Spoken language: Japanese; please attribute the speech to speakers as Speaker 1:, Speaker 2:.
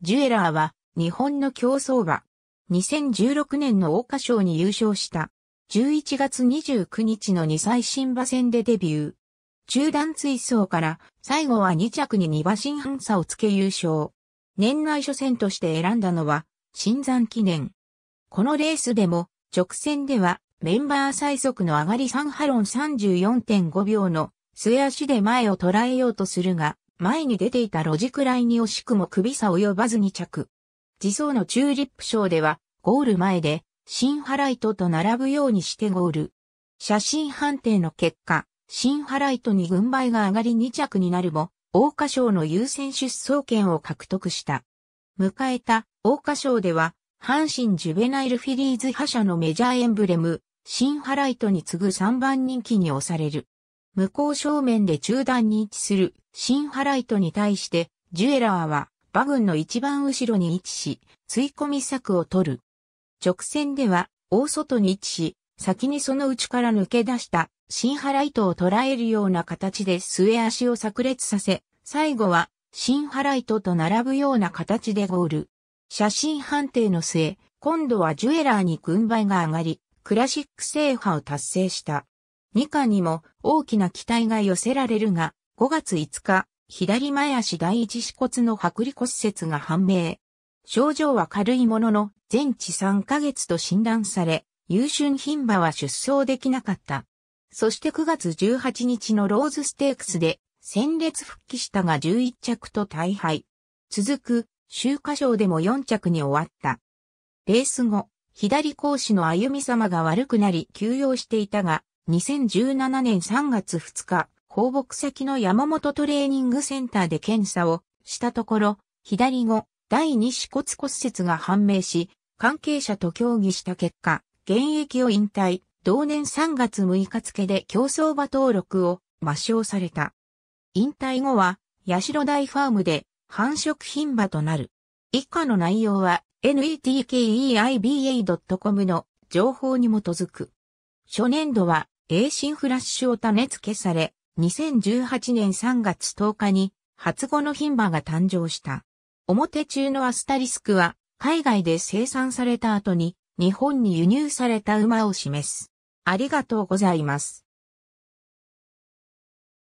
Speaker 1: ジュエラーは日本の競争馬。2016年の桜花賞に優勝した。11月29日の2歳新馬戦でデビュー。中段追走から最後は2着に2馬身半差をつけ優勝。年内初戦として選んだのは新山記念。このレースでも直線ではメンバー最速の上がり3ハロン34.5秒の末足で前を捉えようとするが、前に出ていたロジクライに惜しくも首差及ばずに着。自走のチューリップ賞では、ゴール前で、シンハライトと並ぶようにしてゴール。写真判定の結果、シンハライトに軍配が上がり2着になるも、大花賞の優先出走権を獲得した。迎えた大花賞では、阪神ジュベナイルフィリーズ覇者のメジャーエンブレム、シンハライトに次ぐ3番人気に押される。向こう正面で中段に位置するシンハライトに対して、ジュエラーは馬群の一番後ろに位置し、追い込み策を取る。直線では大外に位置し、先にその内から抜け出したシンハライトを捉えるような形で末足を炸裂させ、最後はシンハライトと並ぶような形でゴール。写真判定の末、今度はジュエラーに軍配が上がり、クラシック制覇を達成した。2巻にも大きな期待が寄せられるが、5月5日、左前足第一子骨の剥離骨折が判明。症状は軽いものの、全治3ヶ月と診断され、優春品馬は出走できなかった。そして9月18日のローズステークスで、戦列復帰したが11着と大敗。続く、週刊賞でも4着に終わった。レース後、左講師の歩み様が悪くなり休養していたが、2017年3月2日、放牧先の山本トレーニングセンターで検査をしたところ、左後、第二子骨骨折が判明し、関係者と協議した結果、現役を引退、同年3月6日付で競争馬登録を抹消された。引退後は、八代大ファームで繁殖品馬となる。以下の内容は netkeiba.com の情報に基づく。初年度は栄新フラッシュを種付けされ、2018年3月10日に初語の品馬が誕生した。表中のアスタリスクは海外で生産された後に日本に輸入された馬を示す。ありがとうございます。